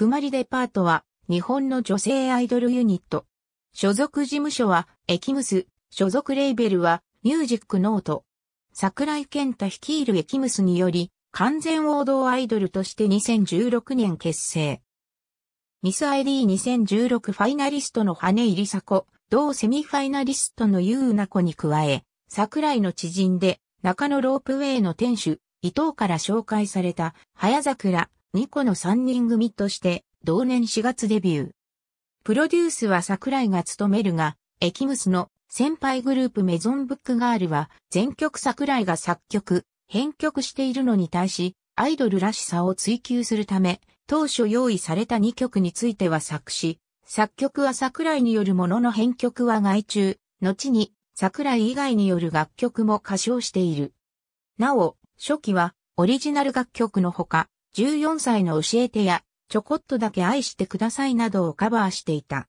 くまりデパートは、日本の女性アイドルユニット。所属事務所は、エキムス。所属レーベルは、ミュージックノート。桜井健太率いるエキムスにより、完全王道アイドルとして2016年結成。ミス ID2016 ファイナリストの羽入り子、同セミファイナリストの優うな子に加え、桜井の知人で、中野ロープウェイの店主、伊藤から紹介された、早桜、二個の3人組として同年4月デビュー。プロデュースは桜井が務めるが、エキムスの先輩グループメゾンブックガールは全曲桜井が作曲、編曲しているのに対し、アイドルらしさを追求するため、当初用意された2曲については作詞、作曲は桜井によるものの編曲は外注、後に桜井以外による楽曲も歌唱している。なお、初期はオリジナル楽曲のほか、14歳の教えてや、ちょこっとだけ愛してくださいなどをカバーしていた。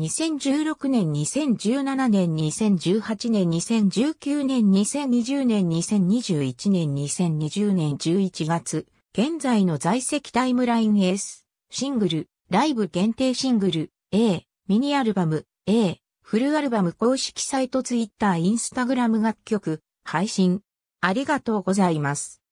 2016年、2017年、2018年、2019年、2020年、2021年、2020年11月、現在の在籍タイムライン S、シングル、ライブ限定シングル、A、ミニアルバム、A、フルアルバム公式サイトツイッター、インスタグラム楽曲、配信。ありがとうございます。